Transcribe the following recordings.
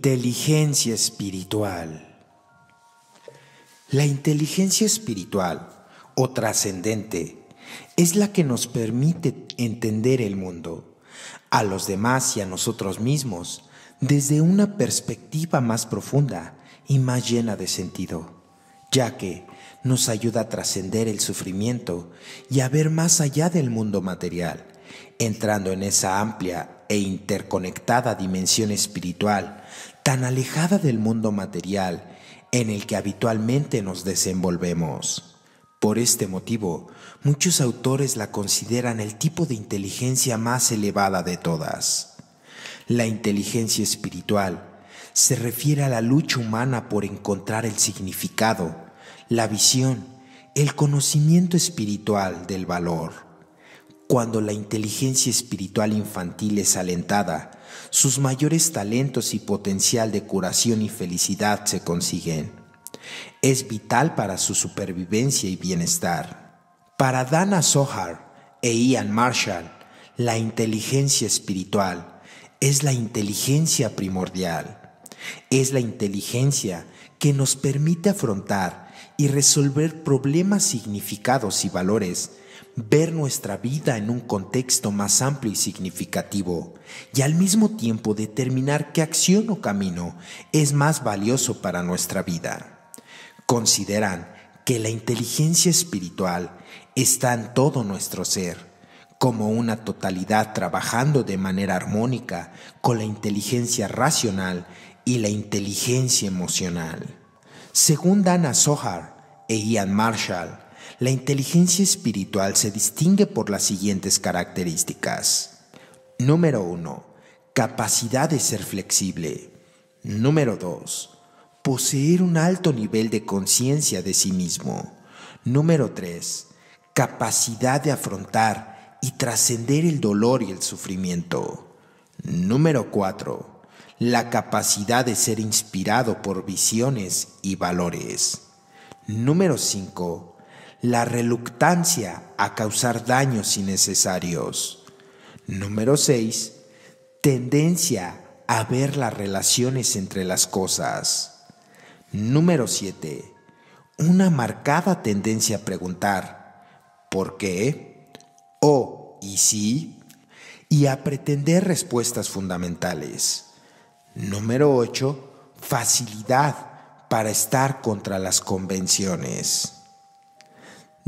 inteligencia espiritual. La inteligencia espiritual o trascendente es la que nos permite entender el mundo, a los demás y a nosotros mismos desde una perspectiva más profunda y más llena de sentido, ya que nos ayuda a trascender el sufrimiento y a ver más allá del mundo material entrando en esa amplia e interconectada dimensión espiritual, tan alejada del mundo material en el que habitualmente nos desenvolvemos. Por este motivo, muchos autores la consideran el tipo de inteligencia más elevada de todas. La inteligencia espiritual se refiere a la lucha humana por encontrar el significado, la visión, el conocimiento espiritual del valor cuando la inteligencia espiritual infantil es alentada, sus mayores talentos y potencial de curación y felicidad se consiguen. Es vital para su supervivencia y bienestar. Para Dana Sohar e Ian Marshall, la inteligencia espiritual es la inteligencia primordial. Es la inteligencia que nos permite afrontar y resolver problemas significados y valores ver nuestra vida en un contexto más amplio y significativo, y al mismo tiempo determinar qué acción o camino es más valioso para nuestra vida. Consideran que la inteligencia espiritual está en todo nuestro ser, como una totalidad trabajando de manera armónica con la inteligencia racional y la inteligencia emocional. Según Dana Sohar e Ian Marshall, la inteligencia espiritual se distingue por las siguientes características. Número 1. Capacidad de ser flexible. Número 2. Poseer un alto nivel de conciencia de sí mismo. Número 3. Capacidad de afrontar y trascender el dolor y el sufrimiento. Número 4. La capacidad de ser inspirado por visiones y valores. Número 5 la reluctancia a causar daños innecesarios. Número 6. Tendencia a ver las relaciones entre las cosas. Número 7. Una marcada tendencia a preguntar ¿por qué? o ¿y sí? y a pretender respuestas fundamentales. Número 8. Facilidad para estar contra las convenciones.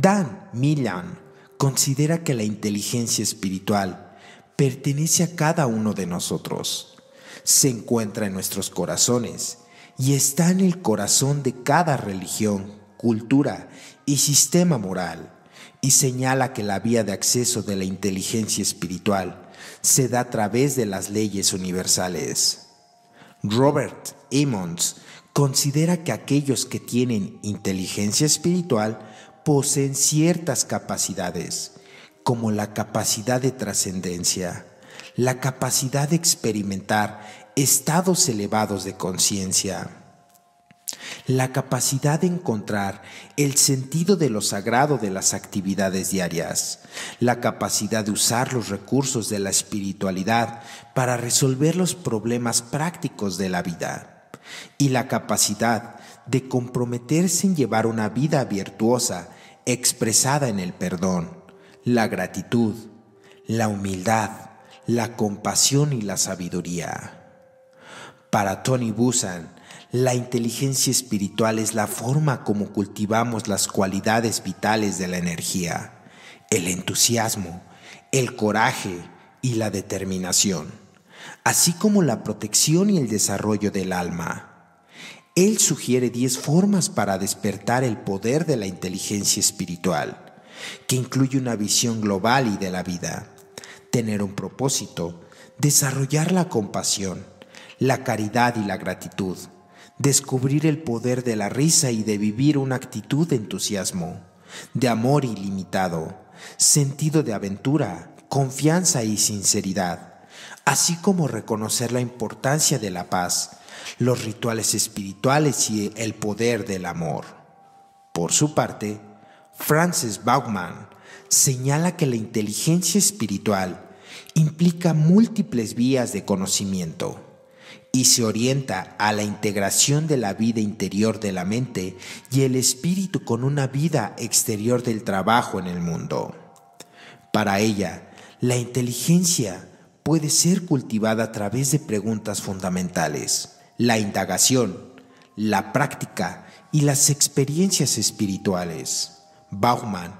Dan Milan considera que la inteligencia espiritual pertenece a cada uno de nosotros, se encuentra en nuestros corazones y está en el corazón de cada religión, cultura y sistema moral, y señala que la vía de acceso de la inteligencia espiritual se da a través de las leyes universales. Robert Emmons considera que aquellos que tienen inteligencia espiritual poseen ciertas capacidades, como la capacidad de trascendencia, la capacidad de experimentar estados elevados de conciencia, la capacidad de encontrar el sentido de lo sagrado de las actividades diarias, la capacidad de usar los recursos de la espiritualidad para resolver los problemas prácticos de la vida y la capacidad de comprometerse en llevar una vida virtuosa expresada en el perdón, la gratitud, la humildad, la compasión y la sabiduría. Para Tony Busan, la inteligencia espiritual es la forma como cultivamos las cualidades vitales de la energía, el entusiasmo, el coraje y la determinación, así como la protección y el desarrollo del alma. Él sugiere diez formas para despertar el poder de la inteligencia espiritual, que incluye una visión global y de la vida, tener un propósito, desarrollar la compasión, la caridad y la gratitud, descubrir el poder de la risa y de vivir una actitud de entusiasmo, de amor ilimitado, sentido de aventura, confianza y sinceridad, así como reconocer la importancia de la paz, los rituales espirituales y el poder del amor. Por su parte, Francis Baumann señala que la inteligencia espiritual implica múltiples vías de conocimiento y se orienta a la integración de la vida interior de la mente y el espíritu con una vida exterior del trabajo en el mundo. Para ella, la inteligencia puede ser cultivada a través de preguntas fundamentales, la indagación, la práctica y las experiencias espirituales. Bauman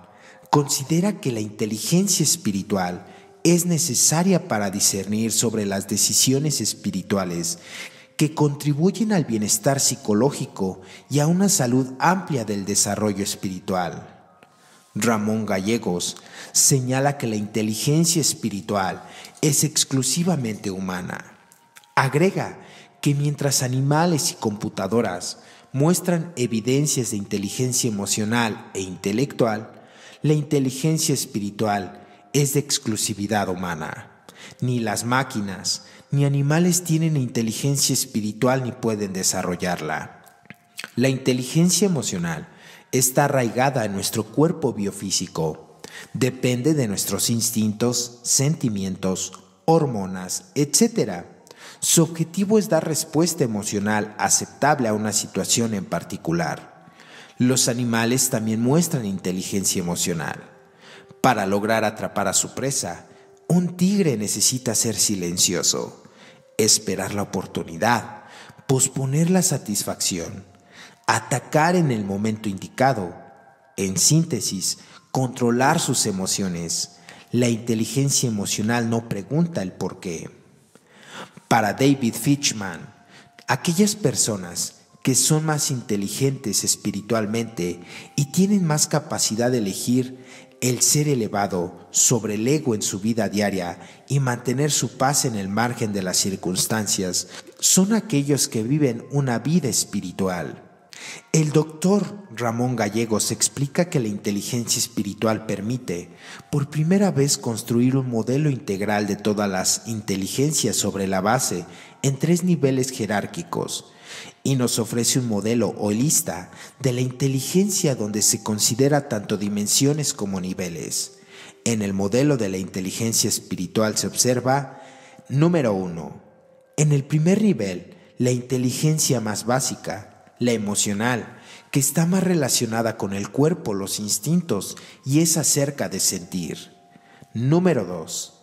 considera que la inteligencia espiritual es necesaria para discernir sobre las decisiones espirituales que contribuyen al bienestar psicológico y a una salud amplia del desarrollo espiritual. Ramón Gallegos señala que la inteligencia espiritual es exclusivamente humana. Agrega que mientras animales y computadoras muestran evidencias de inteligencia emocional e intelectual, la inteligencia espiritual es de exclusividad humana. Ni las máquinas ni animales tienen inteligencia espiritual ni pueden desarrollarla. La inteligencia emocional está arraigada en nuestro cuerpo biofísico. Depende de nuestros instintos, sentimientos, hormonas, etc. Su objetivo es dar respuesta emocional aceptable a una situación en particular. Los animales también muestran inteligencia emocional. Para lograr atrapar a su presa, un tigre necesita ser silencioso, esperar la oportunidad, posponer la satisfacción, atacar en el momento indicado. En síntesis, controlar sus emociones. La inteligencia emocional no pregunta el por qué para David Fitchman, aquellas personas que son más inteligentes espiritualmente y tienen más capacidad de elegir el ser elevado sobre el ego en su vida diaria y mantener su paz en el margen de las circunstancias son aquellos que viven una vida espiritual. El doctor Ramón Gallegos explica que la inteligencia espiritual permite, por primera vez, construir un modelo integral de todas las inteligencias sobre la base en tres niveles jerárquicos y nos ofrece un modelo holista de la inteligencia donde se considera tanto dimensiones como niveles. En el modelo de la inteligencia espiritual se observa, número 1, en el primer nivel, la inteligencia más básica, la emocional, que está más relacionada con el cuerpo, los instintos y es acerca de sentir. Número 2.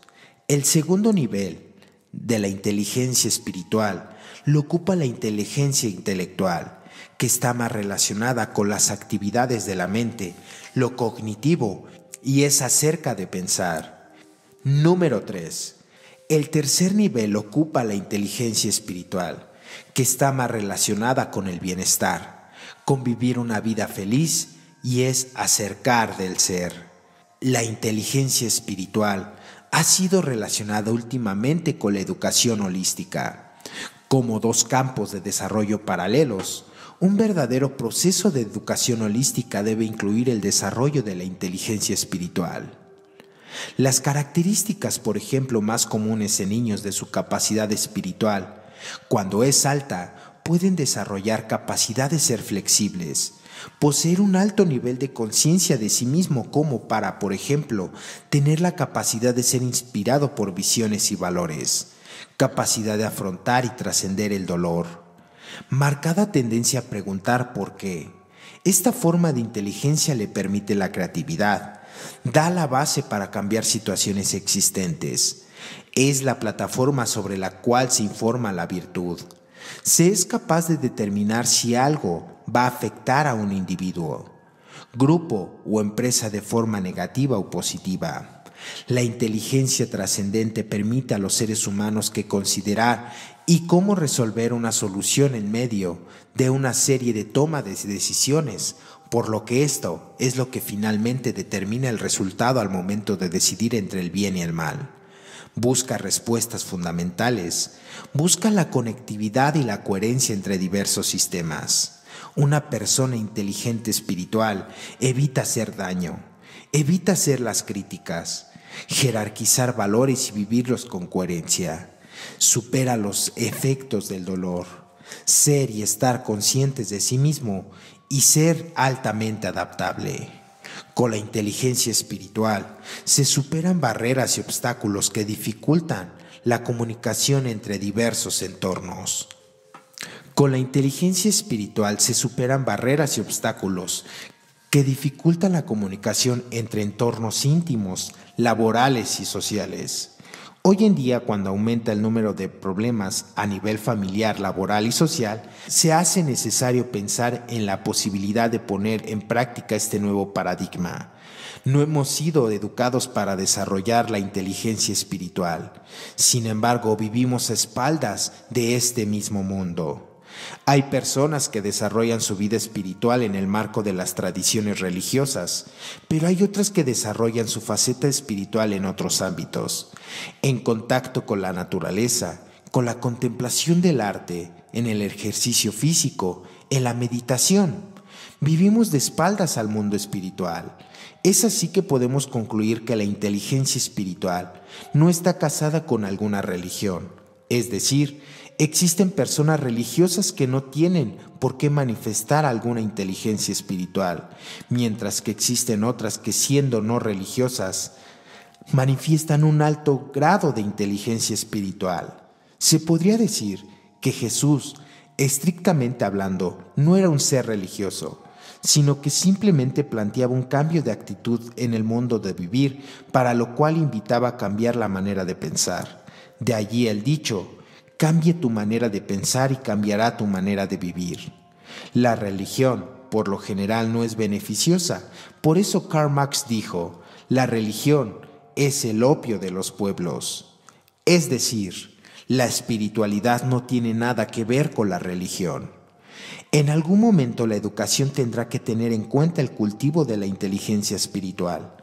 El segundo nivel de la inteligencia espiritual lo ocupa la inteligencia intelectual, que está más relacionada con las actividades de la mente, lo cognitivo y es acerca de pensar. Número 3. El tercer nivel ocupa la inteligencia espiritual, que está más relacionada con el bienestar, convivir una vida feliz y es acercar del ser. La inteligencia espiritual ha sido relacionada últimamente con la educación holística, como dos campos de desarrollo paralelos. Un verdadero proceso de educación holística debe incluir el desarrollo de la inteligencia espiritual. Las características, por ejemplo, más comunes en niños de su capacidad espiritual cuando es alta, pueden desarrollar capacidad de ser flexibles, poseer un alto nivel de conciencia de sí mismo como para, por ejemplo, tener la capacidad de ser inspirado por visiones y valores, capacidad de afrontar y trascender el dolor, marcada tendencia a preguntar por qué. Esta forma de inteligencia le permite la creatividad, da la base para cambiar situaciones existentes, es la plataforma sobre la cual se informa la virtud. Se es capaz de determinar si algo va a afectar a un individuo, grupo o empresa de forma negativa o positiva. La inteligencia trascendente permite a los seres humanos que considerar y cómo resolver una solución en medio de una serie de tomas de decisiones, por lo que esto es lo que finalmente determina el resultado al momento de decidir entre el bien y el mal busca respuestas fundamentales, busca la conectividad y la coherencia entre diversos sistemas. Una persona inteligente espiritual evita hacer daño, evita hacer las críticas, jerarquizar valores y vivirlos con coherencia. Supera los efectos del dolor, ser y estar conscientes de sí mismo y ser altamente adaptable con la inteligencia espiritual se superan barreras y obstáculos que dificultan la comunicación entre diversos entornos. Con la inteligencia espiritual se superan barreras y obstáculos que dificultan la comunicación entre entornos íntimos, laborales y sociales. Hoy en día, cuando aumenta el número de problemas a nivel familiar, laboral y social, se hace necesario pensar en la posibilidad de poner en práctica este nuevo paradigma. No hemos sido educados para desarrollar la inteligencia espiritual, sin embargo vivimos a espaldas de este mismo mundo. Hay personas que desarrollan su vida espiritual en el marco de las tradiciones religiosas, pero hay otras que desarrollan su faceta espiritual en otros ámbitos, en contacto con la naturaleza, con la contemplación del arte, en el ejercicio físico, en la meditación. Vivimos de espaldas al mundo espiritual. Es así que podemos concluir que la inteligencia espiritual no está casada con alguna religión, es decir, Existen personas religiosas que no tienen por qué manifestar alguna inteligencia espiritual, mientras que existen otras que siendo no religiosas, manifiestan un alto grado de inteligencia espiritual. Se podría decir que Jesús, estrictamente hablando, no era un ser religioso, sino que simplemente planteaba un cambio de actitud en el mundo de vivir, para lo cual invitaba a cambiar la manera de pensar. De allí el dicho, Cambie tu manera de pensar y cambiará tu manera de vivir. La religión, por lo general, no es beneficiosa. Por eso Karl Marx dijo, la religión es el opio de los pueblos. Es decir, la espiritualidad no tiene nada que ver con la religión. En algún momento la educación tendrá que tener en cuenta el cultivo de la inteligencia espiritual.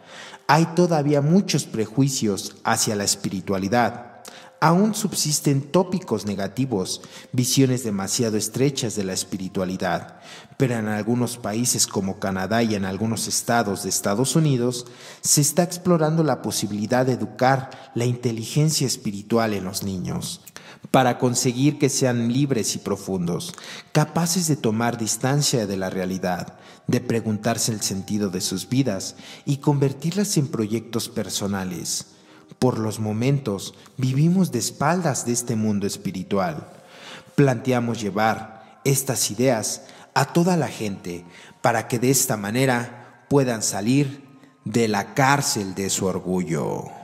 Hay todavía muchos prejuicios hacia la espiritualidad aún subsisten tópicos negativos, visiones demasiado estrechas de la espiritualidad, pero en algunos países como Canadá y en algunos estados de Estados Unidos se está explorando la posibilidad de educar la inteligencia espiritual en los niños para conseguir que sean libres y profundos, capaces de tomar distancia de la realidad, de preguntarse el sentido de sus vidas y convertirlas en proyectos personales por los momentos vivimos de espaldas de este mundo espiritual. Planteamos llevar estas ideas a toda la gente para que de esta manera puedan salir de la cárcel de su orgullo.